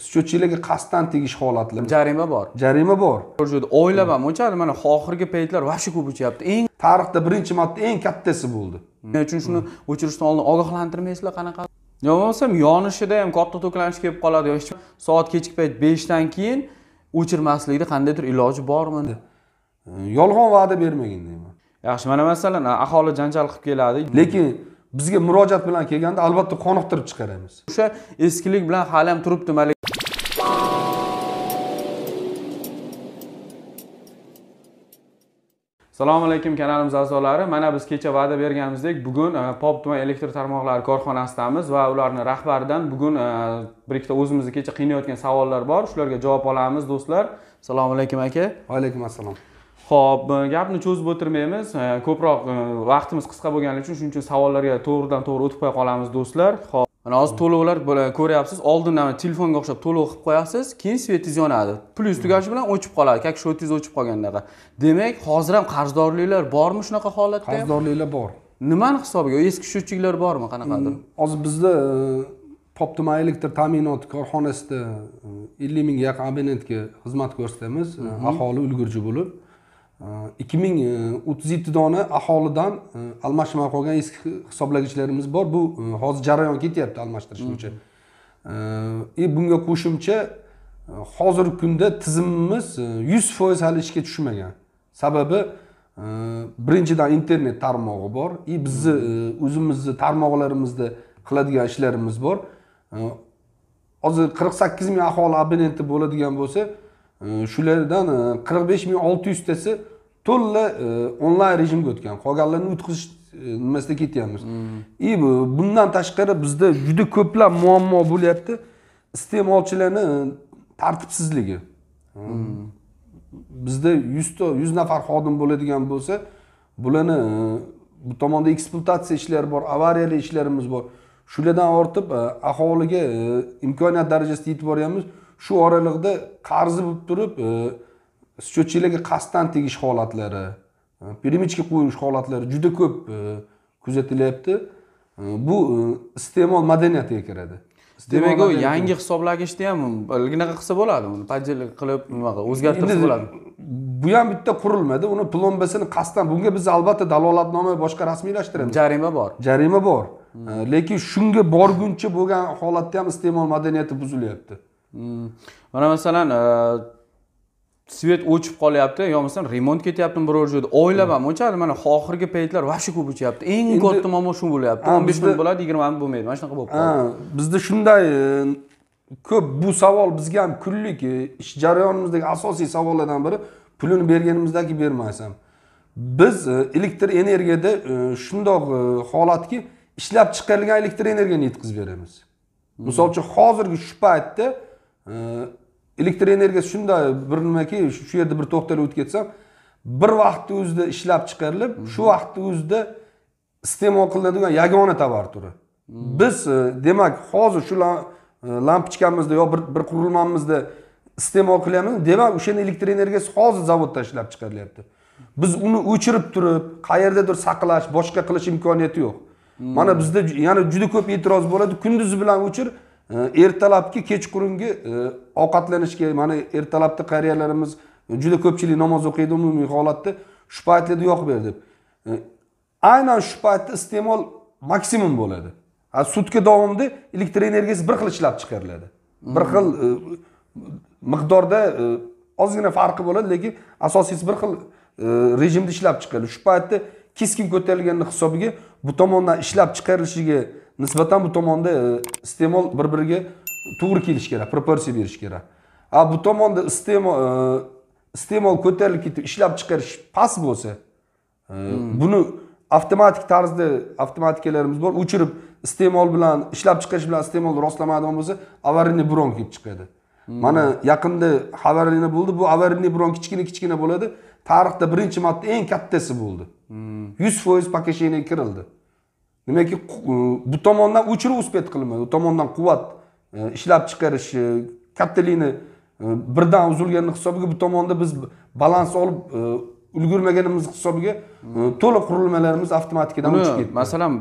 счетчикlarga qasddan tegish holatlar jarima bor jarima bor o'ylaman bu mana oxirgi paytlar вообще ko'p o'chyapti eng tarixda birinchi marta eng kattasi bo'ldi shuning uchun shuni o'chirishdan oldin ogohlantirmaysizlar qanaqa yo bo'lmasam yonishida ham katta to'planish kelib qoladi yo soat kechki payt beshdan keyin o'chirmaslikni qandaydir iloji bormi e, yolg'on va'da bermagin deyman yaxshi mana masalan aholi janjal qilib keladi lekin bizga murojaat bilan kelganda albatta qoniqtirib chiqaramiz o'sha eskilik bilan hali ham turibdi malik assalomu alaykum kanalimiz a'zolari mana biz kecha va'da berganimizdek bugun e, pop tuman elektr tarmoqlari korxonasidamiz va ularni rahbaridan bugun e, bir ikkita o'zimizni kecha qiynayotgan savollar bor shularga javob olamiz do'stlar assalomu alaykum aka vaalaykum assalom ho'p e, gapni cho'zib o'tirmaymiz e, ko'proq e, vaqtimiz qisqa bo'lgani uchun shuning uchun savollarga to'g'ridan to'g'ri o'tib qo'ya qolamiz do'stlar ho'p mana hozir to'lovlar ko'ryapsiz oldindan telefonga o'xshab to'lov qilib qo'yasiz keyin svetingiz yonadi plyus tugashi bilan o'chib qoladi как счетingiz o'chib qolgandaqa demak hozir ham qarzdorliklar bormi shunaqa holatda qarzdorliklar bor nimani hisobiga eski счетчикlar bormi qanaqadir mm, hozir bizda pop tuman elektr ta'minoti korxonasida ellik mingga yaqin abonentga xizmat ko'rsatamiz mhm. aholi ulgurji bo'lib ikki ming e, o'ttiz yetti dona aholidan e, almashmay qolgan eski hisoblagichlarimiz bor bu e, hozir jarayon ketyapti almashtirish bo'yicha и bunga qo'shimcha hozirgi kunda tizimimiz yuz foiz hali ishga tushmagan sababi birinchidan internet tarmog'i bor и bizni o'zimizni tarmoqlarimizda qiladigan ishlarimiz bor hozir qirq sakkiz ming aholi abonenti bo'ladigan bo'lsa shulardan e, qirq besh ming olti yuztasi to'la e, onlayn rejimga o'tgan qolganlarini o'tkazish e, nimasida ketyapmiz hmm. и bundan tashqari bizda juda ko'plab muammo bo'lyapti iste'molchilarni tartibsizligi hmm. bizda yuzta yuz nafar xodim bo'ladigan bo'lsa bularni bu tomonda ekspluatatsiya ishlari bor avariyali ishlarimiz bor shulardan ortib aholiga imkoniyat darajasida yetib boryapmiz shu oraliqda qarzi bo'lib turib счетчикlarga e, qasddan tegish holatlari перемычка e, qo'yish holatlari juda ko'p e, kuzatilyapti bu iste'mol madaniyatiga kiradi demak u yangi hisoblagichni ham ilginaqa qilsa bo'ladi uni поддельник qilib nima qilib o'zgartirsa bo'ladi bu ham bitta qurilmada uni plombasini qasddan bunga biz albatta dalolatnoma boshqa rasmiylashtiramiz jarima bor jarima bor lekin shunga borguncha bo'lgan holatda ham iste'mol madaniyati buzilyapti Hmm. mana masalan e, svet o'chib qolyapti yo bo'lmasam remont ketyaptimi biror joyda o'ylab o'chadi mana oxirgi paytlar вообще ko'p o'chyapti eng katta muammo shu bo'lyapti o'n besh minut bo'ladi yigirma ming bo'lmaydi mana shunaqa bo'lib qoldi bizda shunday e, ko'p bu savol bizga ham kunlik e, ish jarayonimizdagi asosiy savollardan biri pulini berganimizdagi bermasam biz elektr energiyada shundoq holatki ishlab chiqarilgan elektr energiyani yetkazib beramiz hmm. misol uchun hozirgi shu paytda elektr energiyasi shunday bir nimaki shu yerda bir to'xtalib o'tib ketsam bir vaqtni o'zida ishlab chiqarilib shu vaqtni o'zida iste'mol qilinadigan yagona tovar turi biz e, demak hozir shu e, lampochkamizda yo bir, qurilmamizda iste'mol qilyapmiz demak o'shani elektr energiyasi hozir zavodda ishlab chiqarilyapti biz uni o'chirib turib qayerdadir saqlash boshqa qilish imkoniyati yo'q mana bizda yana juda ko'p e'tiroz bo'ladi kunduzi bilan o'chir ertalabki kechqurungi e, ovqatlanishga mana ertalabda qariyalarimiz juda ko'pchilik namoz o'qiydi umumiy holatda shu paytlarda yoqib ber deb aynan shu paytda iste'mol maksimum bo'ladi sutka davomida elektr energiyasi bir xil ishlab chiqariladi bir xil e, miqdorda e, ozgina farqi bo'ladi lekin asosiysi bir xil rejimda ishlab chiqariladi shu paytda keskin ko'tarilganini hisobiga bu tomondan ishlab chiqarilishiga nisbatan bu tomonda e, iste'mol bir biriga to'g'ri kelishi kerak proporsiya berishi kerak a bu tomonda iste'mol e, iste'mol ko'tarilib ketib ishlab chiqarish past bo'lsa e, hmm. buni avtomatik tarzda avtomatikalarimiz bor o'chirib iste'mol bilan ishlab chiqarish bilan iste'molni rostlamaydigan bo'lsa avariyniy bron kelib chiqadi hmm. mana yaqinda xabarlar bo'ldi bu avariyniy bron kichkina kichkina bo'ladi tarixda birinchi marta eng kattasi bo'ldi hmm. yuz foiz покашениеga kirildi nimaki bu tomondan o'chirib uspet qilinmaydi u tomondan quvvat e, ishlab chiqarish kattalikni e, birdan uzilgani hisobiga bu tomonda biz balans olib e, ulgurmaganimiz hisobiga to'liq qurilmalarimiz avtomatikadan o'chib ketdi masalan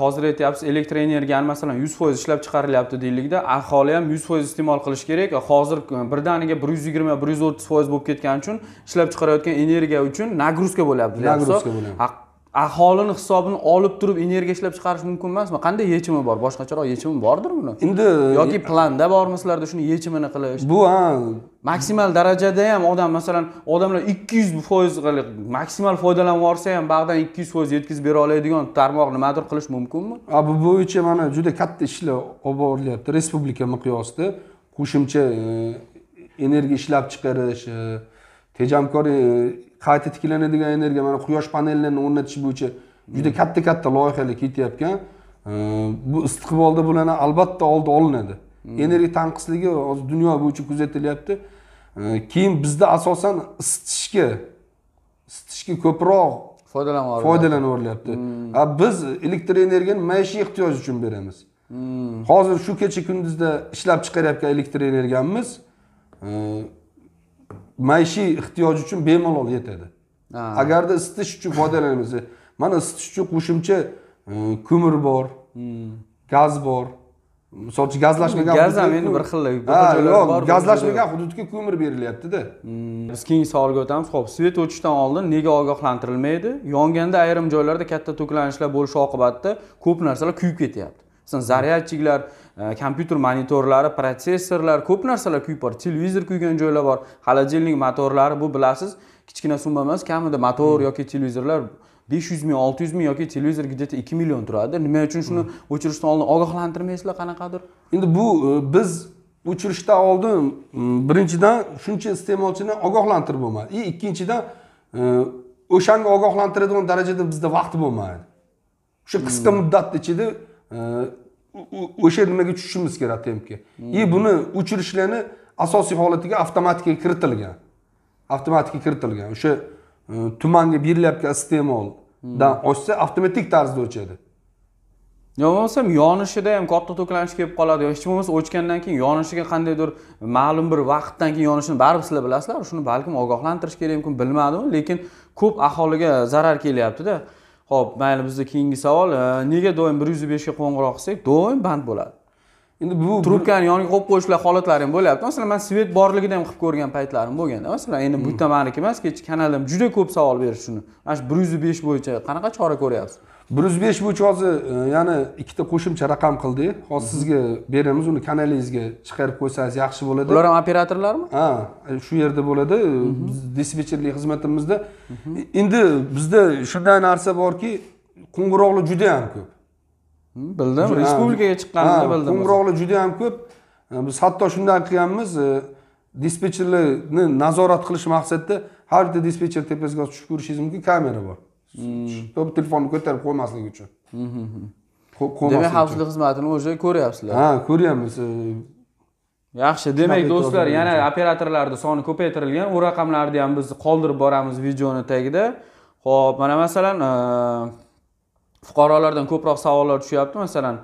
hozir aytyapsiz elektr energiyani masalan yuz foiz ishlab chiqarilyapti deylikda aholi ham yuz foiz iste'mol qilish kerak hozir birdaniga bir yuz yigirma bir yuz o'ttiz foiz bo'lib ketgani uchun ishlab chiqarayotgan energiya uchun nagruzka bo'lyapti nagruzka bo'lyapti aholini hisobini olib turib energiya ishlab chiqarish mumkin emasmi qanday yechimi bor boshqacharoq yechimi bordir buni endi yoki planda bormi sizlarda shuni yechimini qilish bu ha maksimal darajada ham odam masalan odamlar ikki yuz foiz maksimal foydalanib yuborsa ham bag'dan ikki yuz foiz yetkazib bera oladigan tarmoq nimadir qilish mumkinmi bu bo'yicha mana juda katta ishlar olib borilyapti respublika miqyosida qo'shimcha e, energiya ishlab chiqarish e, tejamkor e, qayta tiklanadigan energiya mana quyosh panellarini o'rnatish bo'yicha juda katta katta loyihalar ketyapgan e, bu istiqbolda bularni albatta oldi olinadi hmm. energiya tanqisligi hozir dunyo bo'yicha kuzatilyapti e, keyin bizda asosan isitishga isitishga ko'proq foydalanib foydalanilyapti hmm. a biz elektr energiyani maishiy ehtiyoj uchun beramiz hmm. hozir shu kecha kunduzda ishlab chiqarayotgan elektr energiyamiz maishiy ehtiyoj uchun bemalol yetadi agarda isitish uchun foydalanmasa mana isitish uchun qo'shimcha e, ko'mir bor hmm. gaz bor misol uchun gazlashmagan gaz ham endi bir xil yo'q gazlashmagan hududga ko'mir berilyaptida hmm. biz keyingi savolga o'tamiz ho'p svet o'chishdan oldin nega ogohlantirilmaydi yonganda ayrim joylarda katta to'kilanishlar bo'lishi oqibatida ko'p narsalar kuyib ketyapti masalan zaryadchiklar e, kompyuter monitorlari protsessorlar ko'p narsalar kuyib bor televizor kuygan joylar bor холодильник motorlari bu bilasiz kichkina summa emas kamida motor yoki televizorlar besh yuz ming olti yuz ming yoki televizor где то ikki million turadi nima uchun shuni hmm. o'chirishdan oldin ogohlantirmaysizlar qanaqadir endi bu e, biz o'chirishdan oldin birinchidan shuncha iste'molchini ogohlantirib bo'lmaydi и ikkinchidan e, o'shanga ogohlantiradigan darajada bizda vaqt bo'lmaydi o'sha qisqa hmm. muddatni ichida o'sha nimaga tushishimiz kerak tempga и hmm. buni o'chirishlarni asosiy holatiga avtomatika kiritilgan avtomatika kiritilgan o'sha e, tumanga berilyapti iste'moldan hmm. ochsa avtomatik tarzda o'chadi yo bo'lmasam yonishida ham katta to'klanish kelib qoladi yo hech bo'lmasa o'chgandan keyin yonishiga qandaydir ma'lum bir vaqtdan keyin yonishini baribir sizlar bilasizlar shuni balkim ogohlantirish kerak mumkin bilmadim lekin ko'p aholiga zarar kelyaptida ho'p mayli bizda keyingi savol nega doim bir yuz beshga qo'ng'iroq qilsak doim band bo'ladi endi bu trubkani yoniga qo'yib qo'yishlar holatlari ham bo'lyapti masalan man svet borligida ham qilib ko'rgan paytlarim bo'lganda masalan endi hmm. bu yerda maniki emas kecha kanalda juda ko'p savol berishdi shuni mana shu bir yuz besh bo'yicha qanaqa chora ko'ryapsiz bir yuz besh bo'yicha hozir e, yana ikkita qo'shimcha raqam qildik hozir sizga beramiz uni kanalingizga chiqarib qo'ysangiz yaxshi bo'ladi ular ham operatorlarmi ha e, shu yerda bo'ladi biz dispetcherlik xizmatimizda e, endi bizda shunday narsa borki qo'ng'iroqlar juda ham ko'p bildim respublikaga chiqqanimda bildim qo'ng'iroqlar juda ham ko'p biz hatto shunday qilganmiz dispetcherlarni nazorat qilish maqsadida har bitta dispetcher tepasiga tushib ko'rishingiz mumkin kamera bor чтобы telefonni ko'tarib qo'ymasligi uchun qo'yib qo'ymaslik demak xavfsizlik xizmatini уже ko'ryapsizlar ha ko'ryapmiz yaxshi demak do'stlar yana operatorlarni soni ko'paytirilgan u raqamlarni ham biz qoldirib boramiz videoni tagida ho'p mana masalan fuqarolardan ko'proq savollar tushyapti masalan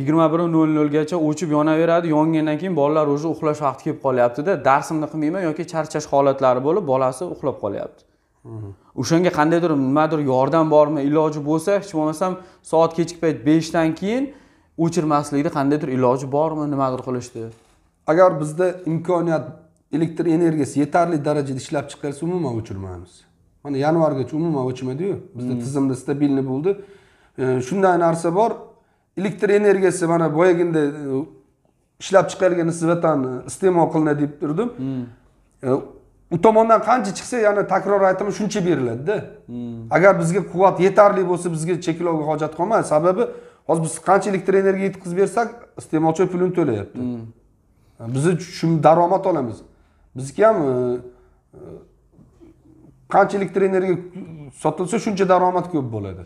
yigirma bir nol nolgacha o'chib yonaveradi yongandan keyin bolalar уже uxlash vaqti kelib qolyaptida darsimni qilmayman yoki charchash holatlari bo'lib bolasi uxlab qolyapti o'shanga qandaydir nimadir yordam bormi iloji bo'lsa hech bo'lmasam soat kechki payt beshdan keyin o'chirmaslikni qandaydir iloji bormi nimadir qilishni agar bizda imkoniyat elektr energiyasi yetarli darajada ishlab chiqarilsa umuman o'chirmaymiz mana yanvargacha umuman o'chmadiyu bizda hmm. tizimda стабильный bo'ldi e, shunday narsa bor elektr energiyasi mana boyaginda e, ishlab chiqarilgan nisbatan iste'mol qilinadi deb turdim hmm. e, u tomondan qancha chiqsa yana takror aytaman shuncha beriladida agar bizga quvvat yetarli bo'lsa bizga cheklovga hojat qolmaydi sababi hozir biz qancha elektr energiya yetkazib bersak iste'molchi pulini to'layapti bizni shu daromad olamiz bizga ham e, e, qancha elektr energiya sotilsa shuncha daromad ko'p bo'ladi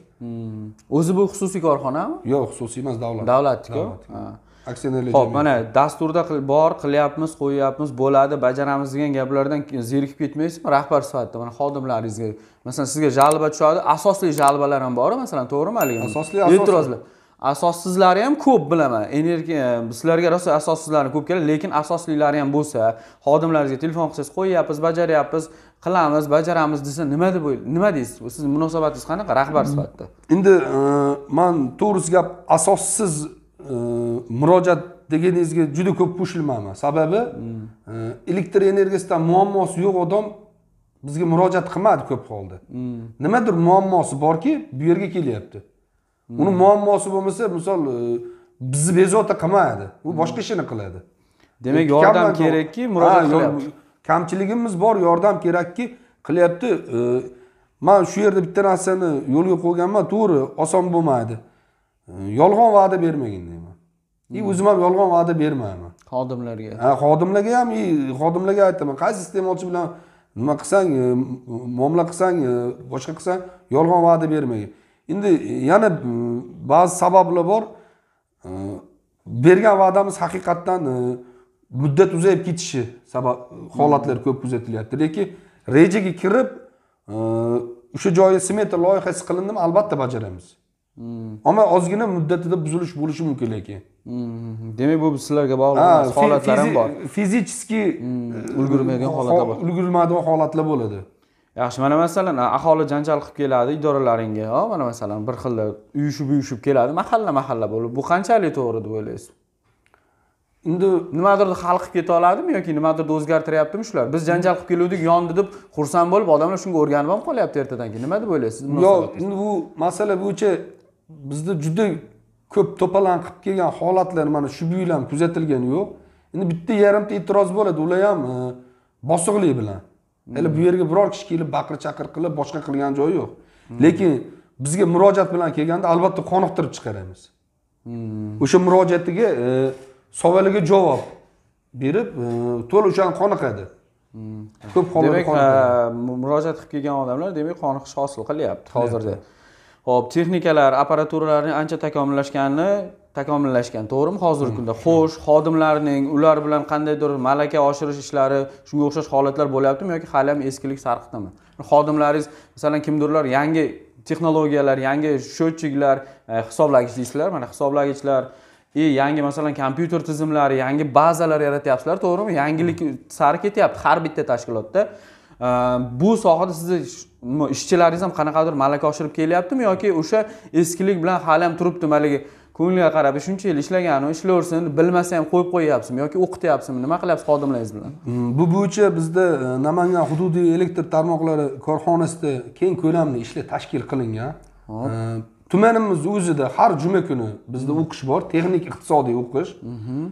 o'zi bu xususiy korxonami yo'q xususiy emas davlat davlatniku aksionerlik ho'p mana dasturda bor qilyapmiz qo'yyapmiz bo'ladi bajaramiz degan gaplardan zerikib ketmaysizmi rahbar sifatida mana xodimlaringizga masalan sizga jalba tushadi asosli jalbalar ham bor masalan to'g'rimi haligi asosli e'tirozlar asossizlari ham ko'p bilaman energiya e, sizlarga rosa asossizlari ko'p keladi lekin asoslilari ham bo'lsa xodimlaringizga telefon qilsangiz qo'yyapmiz bajaryapmiz qilamiz bajaramiz desa nima deb nima deysiz sizni munosabatingiz qanaqa rahbar mm-hmm. sifatida endi e, man to'g'risi gap asossiz murojaat deganingizga juda ko'p qo'shilmayman sababi hmm. e, elektr energiyasidan muammosi yo'q odam bizga murojaat qilmadi ko'p holda hmm. nimadir muammosi borki bu yerga kelyapti hmm. uni muammosi bo'lmasa misol e, bizni bezovta qilmaydi u boshqa ishini qiladi demak e, yordam kerakki murojaat kamchiligimiz bor yordam kerakki qilyapti man shu yerda bitta narsani yo'lga qo'yganman to'g'ri oson bo'lmaydi yolg'on va'da bermagin deyman и hmm. o'zim ham yolg'on va'da bermayman xodimlarga ha xodimlarga ham и xodimlarga aytaman qaysi iste'molchi bilan nima qilsang e, muomala qilsang e, boshqa qilsang yolg'on va'da bermagin endi e, yana ba'zi sabablar bor bergan va'damiz haqiqatdan muddat uzayib ketishi sabab holatlar hmm. ko'p kuzatilyapti lekin rejaga kirib o'sha joyi smeta loyihasi qilindimi albatta bajaramiz Hmm. ammo ozgina muddatida buzilish bo'lishi mumkin lekin hmm. demak bu sizlarga bog'liq emas holatlar ham bor fizichеski hmm. e, ulgurmagan holatlar bor ulgurmagan holatlar bo'ladi yaxshi mana masalan aholi janjal qilib keladi idoralaringga ho mana masalan bir xilda uyushib uyushib keladi mahalla mahalla bo'lib bu qanchalik to'g'ri deb o'ylaysiz endi nimadirni hal qilib keta oladimi yoki nimadirni o'zgartiryaptimi shular biz janjal qilib keluvdik yondi deb xursand bo'lib odamlar shunga o'rganib ham qolyapti ertadan keyin nima deb o'ylaysiz yo'q endi bu masala bo'yicha bizda juda ko'p to'palan qilib kelgan holatlar mana shu bu yil ham kuzatilgani yo'q endi bitta yarimta e'tiroz bo'ladi ular ham e, bosiqlik bilan hali bu yerga biror kishi kelib baqir chaqir qilib boshqa qilgan joyi yo'q lekin bizga murojaat bilan kelganda albatta qoniqtirib chiqaramiz hmm. o'sha murojaatiga e, savoliga javob berib e, to'la o'shani qoniqadi hmm. ko'p holatda demak murojaat qilib kelgan odamlar demak qoniqish hosil qilyapti hozirda ho'p texnikalar apparaturalarni ancha takomillashganini takomillashgan to'g'rimi hozirgi hmm. kunda xo'sh xodimlarning ular bilan qandaydir malaka oshirish ishlari shunga o'xshash holatlar bo'lyaptimi yoki hali ham eskilik sarqitimi xodimlaringiz masalan kimdirlar yangi texnologiyalar yangi счетчикlar e, hisoblagich deysizlar mana hisoblagichlar и yangi masalan kompyuter tizimlari yangi bazalar yaratyapsizlar to'g'rimi yangilik sari ketyapti har bitta tashkilotda Ehm, bu sohada sizni ishchilaringiz ham qanaqadir malaka oshirib kelyaptimi yoki o'sha eskilik bilan hali ham turibdimi haligi ko'ngliga qarab e, shuncha yil ishlaganu ishlaversin bilmasa ham qo'yib qo'yyapsizmi yoki o'qityapsizmi nima qilyapsiz xodimlaringiz bilan mm, bu bo'yicha bizda e, namangan hududiy elektr tarmoqlari korxonasida keng ko'lamli ishlar tashkil qilingan e, tumanimiz o'zida har juma kuni bizda o'qish bor texnik iqtisodiy o'qish mhm.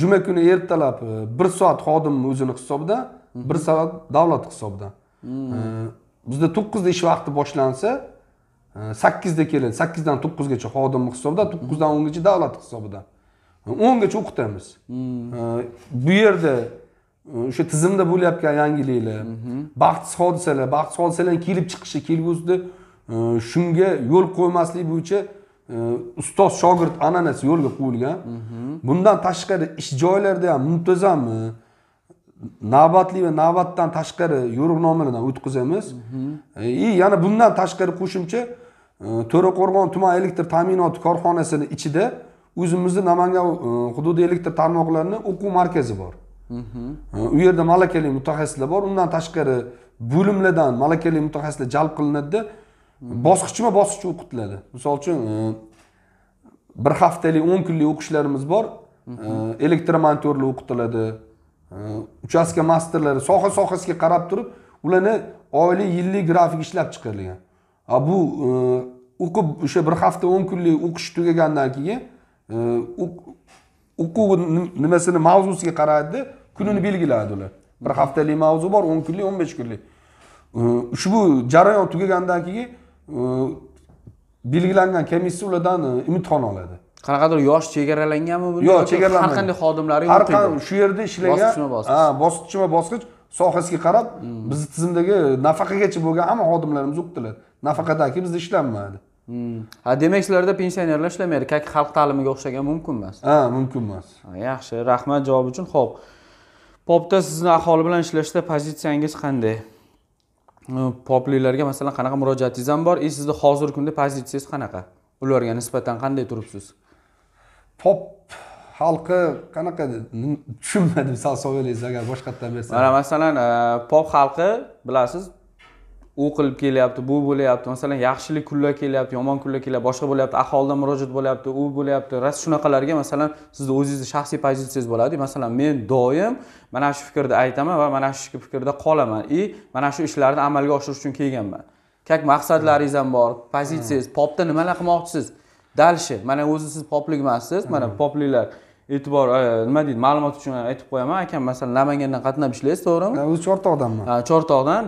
juma kuni ertalab bir soat xodimni o'zini hisobidan bir savat davlat hisobidan э, bizda to'qqizda ish vaqti boshlansa э, sakkizda keladi sakkizdan to'qqizgacha xodim hisobida to'qqizdan o'ngacha davlat hisobidan э, o'ngacha o'qitamiz bu yerda o'sha tizimda bo'layotgan yangiliklar baxtsiz hodisalar baxtsiz hodisalarni kelib chiqishi kelgusida shunga yo'l qo'ymaslik bo'yicha ustoz shogird an'anasi yo'lga qo'yilgan bundan tashqari ish joylarida ham muntazam navbatli va navbatdan tashqari yo'riqnomalardan o'tkazamiz mhm. e, и yana bundan tashqari qo'shimcha e, to'raqo'rg'on tuman elektr ta'minoti korxonasini ichida o'zimizni namangan e, hududiy elektr tarmoqlarini o'quv markazi bor mhm. u yerda malakali mutaxassislar bor undan tashqari bo'limlardan malakali mutaxassislar jalb qilinadida mhm. bosqichma bosqich o'qitiladi misol uchun bir haftalik o'n kunlik o'qishlarimiz bor elektromontyorlar o'qitiladi uchastka masterlari soha sohasiga qarab turib ularni oylik yillik grafik ishlab chiqarilgan bu e, o'qib o'sha bir hafta o'n kunlik o'qish tugagandan keyin e, o'quv nimasini mavzusiga qaraydida kunini belgiladi ular bir haftalik mavzu bor o'n kunlik o'n besh kunlik e, ushbu jarayon tugagandan keyin belgilangan komissiya ulardan imtihon oladi qanaqadir yosh chegaralanganmi buni yo'q chegaralanmagan har qanday xodimlari har qanday shu yerda ishlagan ha bosqichma bosqich sohasiga qarab bizni tizimdagi nafaqagacha bo'lgan hamma xodimlarimiz o'qitiladi nafaqadagi bizda ishlanmadi hmm. ha demak sizlarda pensionerlar ishlamaydi как xalq ta'limiga o'xshagan mumkin emas ha mumkin emas yaxshi rahmat javob uchun ho'p popda sizni aholi bilan ishlashda pozitsiyangiz qanday hmm, poplilarga masalan qanaqa murojaatingiz ham bor и e, sizni hozirgi kunda pozitsiyangiz qanaqa ularga nisbatan qanday turibsiz pop xalqi qanaqa tushunmadim sal savolingizni agar boshqa bersa mana masalan e, pop xalqi bilasiz u qilib kelyapti bu bo'lyapti masalan yaxshilik kunlar kelyapti yomon kunlar kelyapti boshqa bo'lyapti aholidan murojaat bo'lyapti u bo'lyapti rost shunaqalarga masalan sizni o'zingizni shaxsiy pozitsiyangiz bo'ladi masalan men doim mana shu fikrni aytaman va mana shu fikrda qolaman и mana shu ishlarni amalga oshirish uchun kelganman как maqsadlaringiz ham bor pozitsiyangiz popda nimalar qilmoqchisiz дальше mana o'zi siz poplik emassiz mana hmm. popliklar e'tibor e, nima deydi ma'lumot uchun aytib qo'yaman akam masalan namangandan qatnab ishlaysiz to'g'rimi o'zi chortoqdanman chortoqdan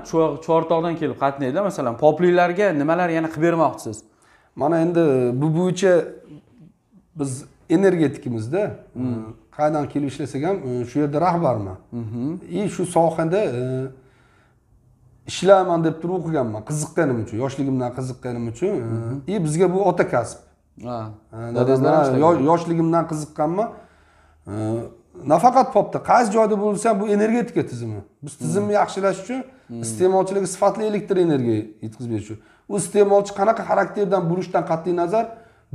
chortoqdan kelib qatnaydi masalan popliklarga nimalar yana qilib bermoqchisiz mana endi e, bu bo'yicha biz energetikimizda e, hmm. qayerdan kelib ishlasak ham shu yerda rahbarman mhm. и shu sohada ishlayman deb turib o'qiganman qiziqqanim uchun yoshligimdan qiziqqanim uchun mhm. и bizga bu ota kasb dadangizlar yoshligimdan qiziqqanman nafaqat popda qaysi joyda bo'lsa ham bu energetika tizimi biz tizimni hmm. yaxshilash uchun hmm. iste'molchilarga sifatli elektr energiya yetkazib berish uchun u iste'molchi qanaqa xarakterdan bo'lishdan qat'iy nazar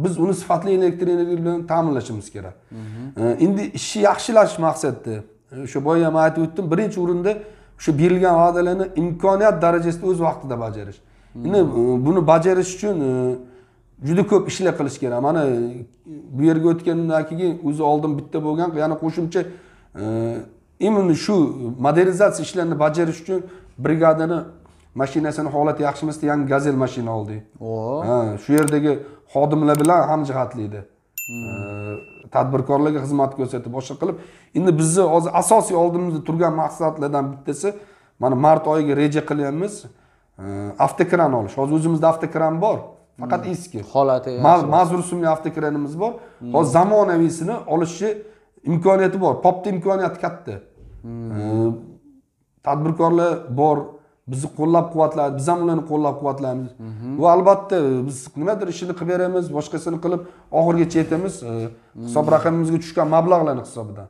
biz uni sifatli elektr energiya bilan ta'minlashimiz kerak mhm. endi ishni yaxshilash maqsadida e, o'sha boya ham aytib o'tdim birinchi o'rinda o'sha berilgan va'dalarni imkoniyat darajasida o'z vaqtida bajarish hmm. endi e, buni bajarish uchun e, juda ko'p ishlar qilish kerak mana bu yerga o'tgandan keyin o'zi oldin bitta bo'lgan yana qo'shimcha e, именно shu modernizatsiya ishlarini bajarish uchun brigadani mashinasini holati yaxshi emasda yangi gazel mashina oldik shu yerdagi xodimlar bilan edi hmm. e, tadbirkorlarga xizmat ko'rsatib boshqa qilib endi bizni hozir asosiy oldimizda turgan maqsadlardan bittasi mana mart oyiga reja qilyapmiz e, avtokran olish hozir o'zimizda avtokran bor faqat hmm. eski holati mazur ismli avtokranimiz bor hmm. hozir zamonaviysini olishni imkoniyati bor popni imkoniyati katta hmm. tadbirkorlar bor bizni qo'llab quvvatlaydi biz ham ularni qo'llab quvvatlaymiz va mhm. albatta biz nimadir ishini qilib beramiz boshqasini qilib oxirigacha yetamiz hisob raqamimizga tushgan mablag'larni hisobidan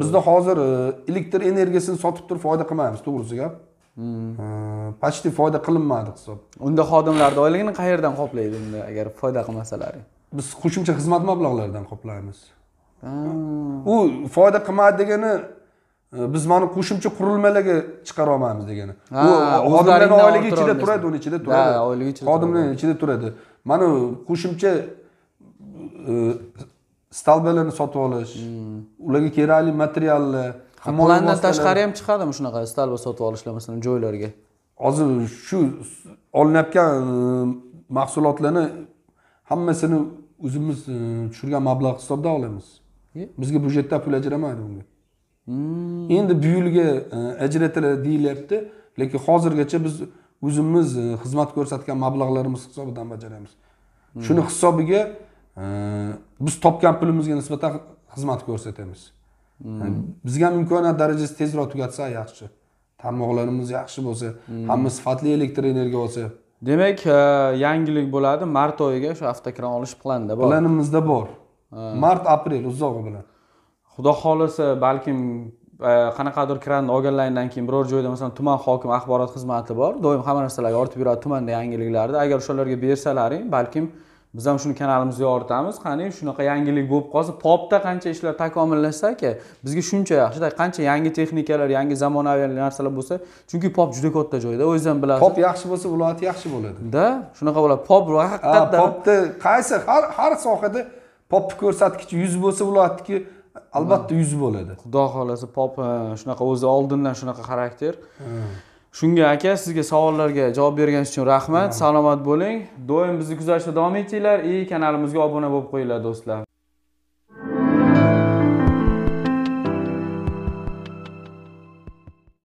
bizda hozir e, elektr energiyasini sotib turib foyda qilmaymiz to'g'risi gap Э, почти foyda qilinmadi hisob unda xodimlarni oyligini qayerdan qoplaydi unda agar foyda qilmasalar biz qo'shimcha xizmat mablag'laridan qoplaymiz u foyda qilmadi degani e, biz mana qo'shimcha qurilmalarga chiqara olmaymiz degani u xodimlarni oyligi ichida turadi uni ichida turadi oyligi ichida xodimlarni ichida turadi mana qo'shimcha e, stalbalarni sotib olish hmm. ularga kerakli materiallar plandan tashqari ham chiqadimi shunaqa stalba sotib olishlar masalan joylarga hozir shu olinayotgan e, mahsulotlarni hammasini o'zimiz e, tushirgan mablag' hisobida olamiz bizga byudjetdan pul ajramaydi unga hmm. endi bu yilga e, ajratiladi deyilyapti lekin hozirgacha biz o'zimiz xizmat ko'rsatgan mablag'larimiz hisobidan bajaramiz hmm. shuni hisobiga biz topgan pulimizga nisbatan xizmat ko'rsatamiz bizga ham imkoniyat darajasi tezroq tugatsa yaxshi tarmoqlarimiz yaxshi bo'lsa hmm. hamma sifatli elektr energiya olsa demak e, yangilik bo'ladi mart oyiga shu avtokran olish planda bor planimizda bor mart aprel uzog'i bilan xudo xohlasa balkim e, qanaqadir kranni olganlaridan keyin biror joyda masalan tuman hokim axborot xizmati bor doim hamma narsalarga ortib yuradi tumanda yangiliklarni agar o'shalarga bersalaring balkim biz ham shuni kanalimizni yoritamiz qani shunaqa yangilik bo'lib qolsa popda qancha ishlar takomillashsaki bizga shuncha yaxshida qancha yangi texnikalar yangi zamonaviy narsalar bo'lsa chunki pop juda katta joyda o'zingiz ham bilasiz pop yaxshi bo'lsa viloyat yaxshi bo'ladi da shunaqa bo'ladi pop haqiqatda popni qaysi har har sohada popni ko'rsatkichi yuz bo'lsa viloyatniki albatta yuz bo'ladi xudo xohlasa pop shunaqa o'zi oldindan shunaqa xarakter shunga aka sizga savollarga javob berganingiz uchun rahmat salomat bo'ling doim bizni kuzatishda davom etinglar и kanalimizga obuna bo'lib qo'yinglar do'stlar